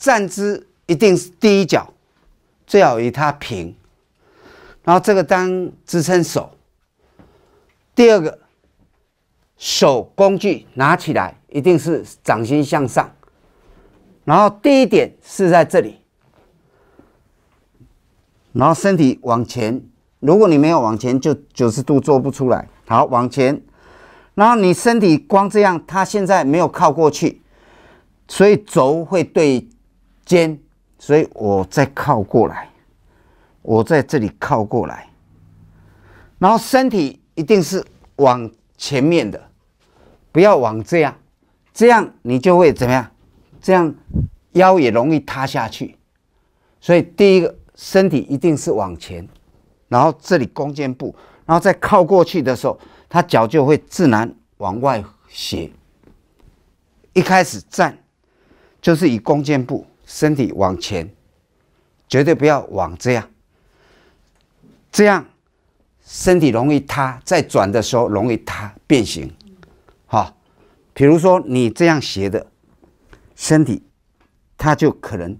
站姿一定是第一脚最好与它平，然后这个当支撑手。第二个，手工具拿起来一定是掌心向上，然后第一点是在这里，然后身体往前。如果你没有往前，就九十度做不出来。好，往前，然后你身体光这样，它现在没有靠过去，所以轴会对。肩，所以我再靠过来，我在这里靠过来，然后身体一定是往前面的，不要往这样，这样你就会怎么样？这样腰也容易塌下去。所以第一个，身体一定是往前，然后这里弓箭步，然后再靠过去的时候，他脚就会自然往外斜。一开始站，就是以弓箭步。身体往前，绝对不要往这样，这样身体容易塌，在转的时候容易塌变形。好，比如说你这样斜的，身体它就可能，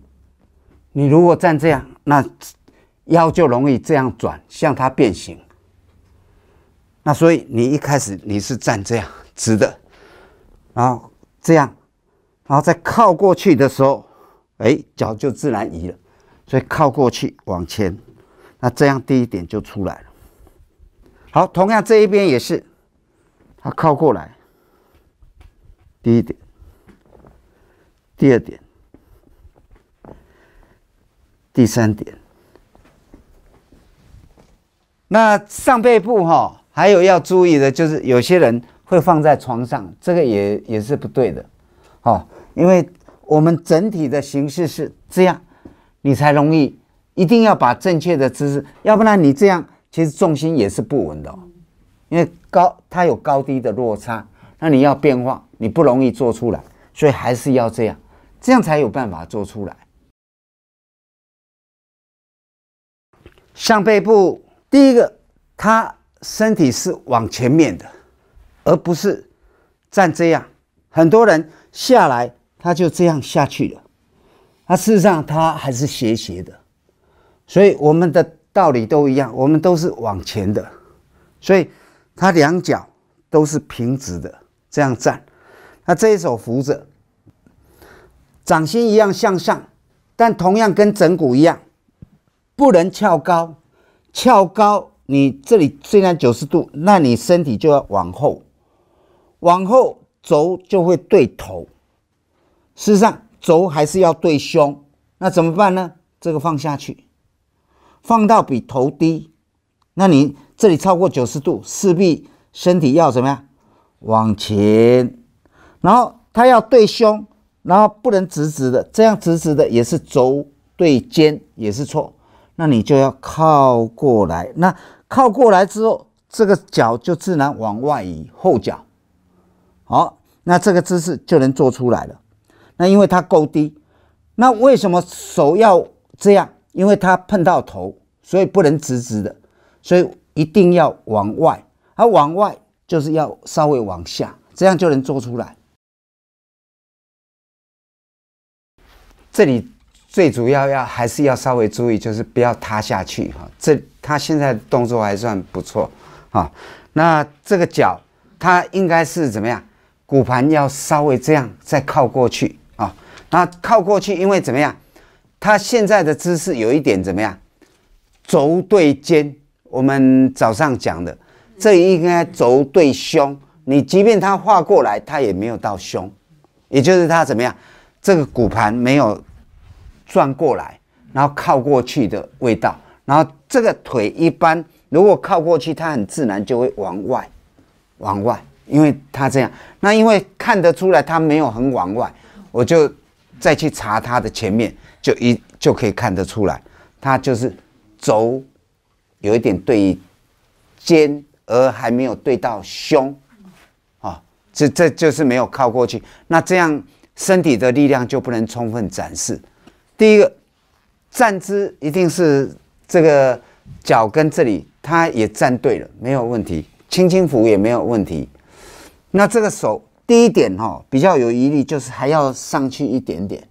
你如果站这样，那腰就容易这样转向它变形。那所以你一开始你是站这样直的，然后这样，然后再靠过去的时候。哎，脚就自然移了，所以靠过去往前，那这样第一点就出来了。好，同样这一边也是，他靠过来，第一点，第二点，第三点。那上背部哈，还有要注意的，就是有些人会放在床上，这个也也是不对的，哦，因为。我们整体的形式是这样，你才容易。一定要把正确的姿势，要不然你这样其实重心也是不稳的，因为高它有高低的落差，那你要变化，你不容易做出来。所以还是要这样，这样才有办法做出来。上背部，第一个，他身体是往前面的，而不是站这样。很多人下来。它就这样下去了。它事实上它还是斜斜的，所以我们的道理都一样，我们都是往前的，所以它两脚都是平直的这样站。那这一手扶着，掌心一样向上，但同样跟枕骨一样，不能翘高。翘高，你这里虽然九十度，那你身体就要往后，往后轴就会对头。事实上，轴还是要对胸，那怎么办呢？这个放下去，放到比头低，那你这里超过九十度，势必身体要怎么样？往前，然后它要对胸，然后不能直直的，这样直直的也是轴对肩也是错，那你就要靠过来，那靠过来之后，这个脚就自然往外移，后脚，好，那这个姿势就能做出来了。那因为它够低，那为什么手要这样？因为它碰到头，所以不能直直的，所以一定要往外。而往外就是要稍微往下，这样就能做出来。这里最主要要还是要稍微注意，就是不要塌下去哈。这他现在动作还算不错啊。那这个脚，它应该是怎么样？骨盘要稍微这样再靠过去。那靠过去，因为怎么样？他现在的姿势有一点怎么样？轴对肩，我们早上讲的，这应该轴对胸。你即便他画过来，他也没有到胸，也就是他怎么样？这个骨盘没有转过来，然后靠过去的味道。然后这个腿一般，如果靠过去，它很自然就会往外、往外，因为它这样。那因为看得出来，他没有很往外，我就。再去查他的前面，就一就可以看得出来，他就是轴有一点对肩，而还没有对到胸，啊，这这就是没有靠过去。那这样身体的力量就不能充分展示。第一个站姿一定是这个脚跟这里，他也站对了，没有问题，轻轻扶也没有问题。那这个手。第一点哈，比较有疑虑，就是还要上去一点点，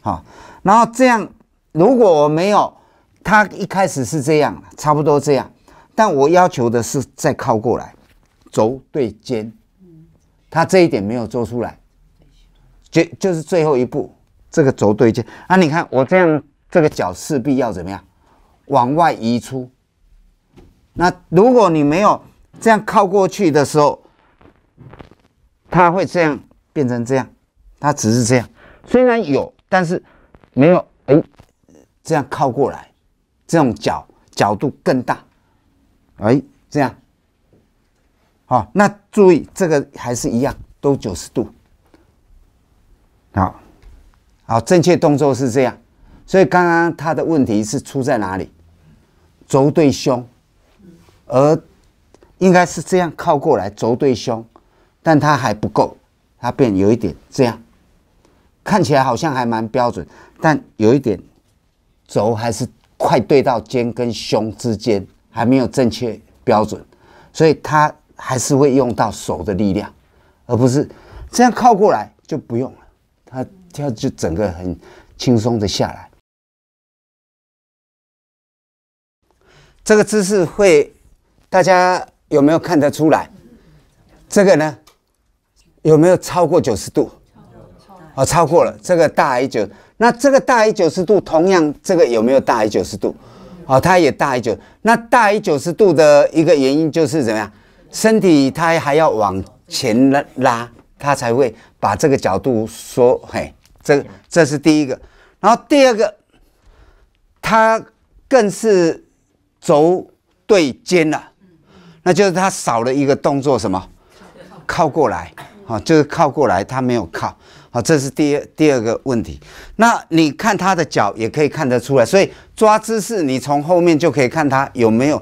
好，然后这样，如果我没有，他一开始是这样，差不多这样，但我要求的是再靠过来，轴对肩，他这一点没有做出来，就就是最后一步，这个轴对肩啊，你看我这样，这个脚势必要怎么样，往外移出，那如果你没有这样靠过去的时候。他会这样变成这样，他只是这样，虽然有，但是没有哎，这样靠过来，这种角角度更大，哎，这样，好，那注意这个还是一样，都九十度，好，好，正确动作是这样，所以刚刚他的问题是出在哪里？轴对胸，而应该是这样靠过来，轴对胸。但他还不够，他变有一点这样，看起来好像还蛮标准，但有一点轴还是快对到肩跟胸之间还没有正确标准，所以他还是会用到手的力量，而不是这样靠过来就不用了。他跳就整个很轻松的下来，这个姿势会大家有没有看得出来？这个呢？有没有超过九十度？超哦，超过了。这个大于九，那这个大于九十度，同样这个有没有大于九十度？哦，它也大于九。那大于九十度的一个原因就是怎么样？身体它还要往前拉，拉它才会把这个角度缩。嘿，这这是第一个。然后第二个，它更是轴对肩了。那就是它少了一个动作，什么？靠过来。好，就是靠过来，他没有靠。好，这是第二第二个问题。那你看他的脚也可以看得出来，所以抓姿势，你从后面就可以看他有没有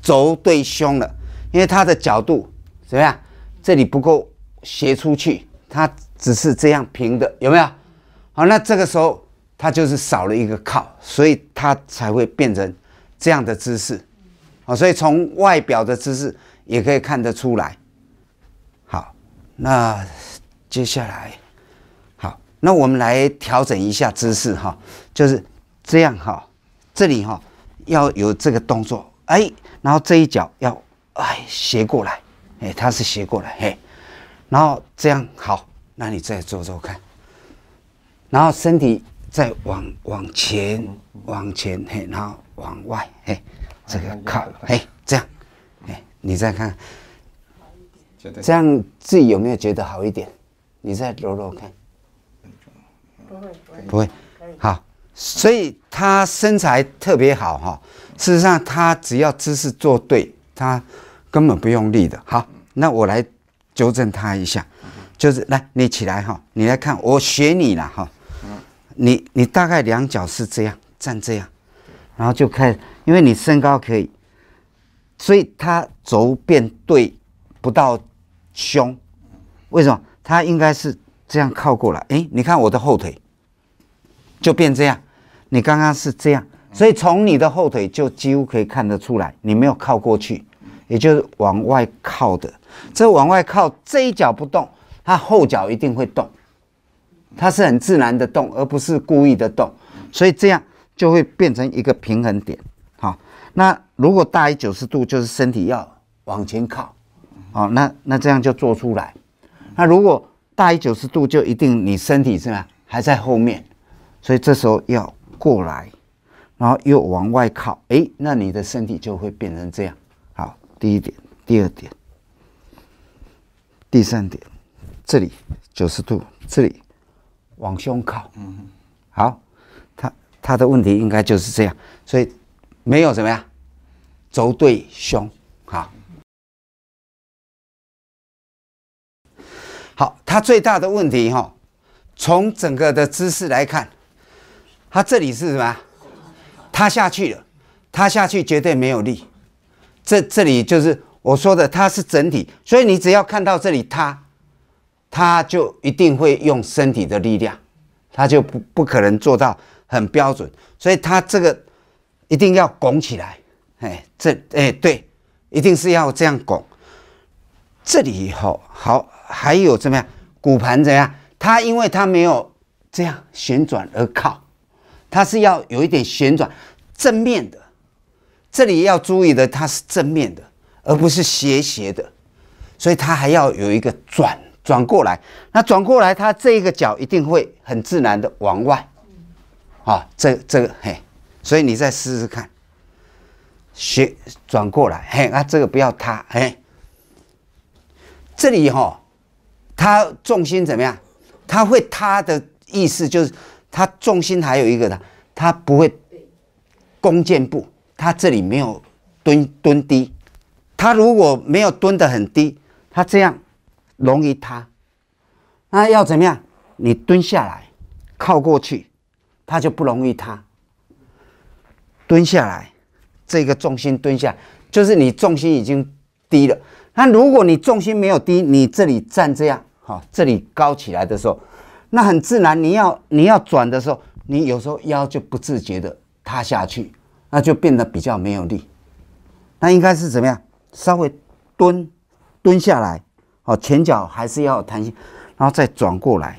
轴对胸了。因为他的角度怎么样？这里不够斜出去，他只是这样平的，有没有？好，那这个时候他就是少了一个靠，所以他才会变成这样的姿势。好，所以从外表的姿势也可以看得出来。那接下来，好，那我们来调整一下姿势哈，就是这样哈，这里哈要有这个动作，哎，然后这一脚要哎斜过来，哎，它是斜过来，嘿，然后这样好，那你再做做看，然后身体再往往前往前，嘿，然后往外，嘿，这个靠，嘿，这样，哎，你再看。这样自己有没有觉得好一点？你再揉揉看，不会不会，好。所以他身材特别好哈。事实上，他只要姿势做对，他根本不用力的。好，那我来纠正他一下，就是来，你起来哈，你来看，我学你了哈。你你大概两脚是这样站这样，然后就开，因为你身高可以，所以他轴变对。不到胸，为什么？他应该是这样靠过来。哎，你看我的后腿就变这样，你刚刚是这样，所以从你的后腿就几乎可以看得出来，你没有靠过去，也就是往外靠的。这往外靠，这一脚不动，他后脚一定会动，它是很自然的动，而不是故意的动。所以这样就会变成一个平衡点。好，那如果大于九十度，就是身体要往前靠。好，那那这样就做出来。那如果大于九十度，就一定你身体是吧？还在后面，所以这时候要过来，然后又往外靠，哎，那你的身体就会变成这样。好，第一点，第二点，第三点，这里九十度，这里往胸靠。嗯，好，他他的问题应该就是这样，所以没有怎么样，轴对胸，好。他最大的问题哈，从整个的姿势来看，他这里是什么？塌下去了，塌下去绝对没有力。这这里就是我说的，它是整体，所以你只要看到这里塌，他就一定会用身体的力量，他就不不可能做到很标准。所以他这个一定要拱起来，哎，这哎对，一定是要这样拱。这里以后好，还有怎么样？骨盘怎样？它因为它没有这样旋转而靠，它是要有一点旋转正面的。这里要注意的，它是正面的，而不是斜斜的。所以它还要有一个转转过来。那转过来，它这一个脚一定会很自然的往外。啊，这这个嘿，所以你再试试看，斜转过来嘿，那这个不要塌嘿。这里哈。他重心怎么样？他会他的意思就是，他重心还有一个的，他不会弓箭步，他这里没有蹲蹲低。他如果没有蹲的很低，他这样容易塌。那要怎么样？你蹲下来，靠过去，他就不容易塌。蹲下来，这个重心蹲下，就是你重心已经低了。那如果你重心没有低，你这里站这样。好，这里高起来的时候，那很自然，你要你要转的时候，你有时候腰就不自觉的塌下去，那就变得比较没有力。那应该是怎么样？稍微蹲蹲下来，哦，前脚还是要弹性，然后再转过来。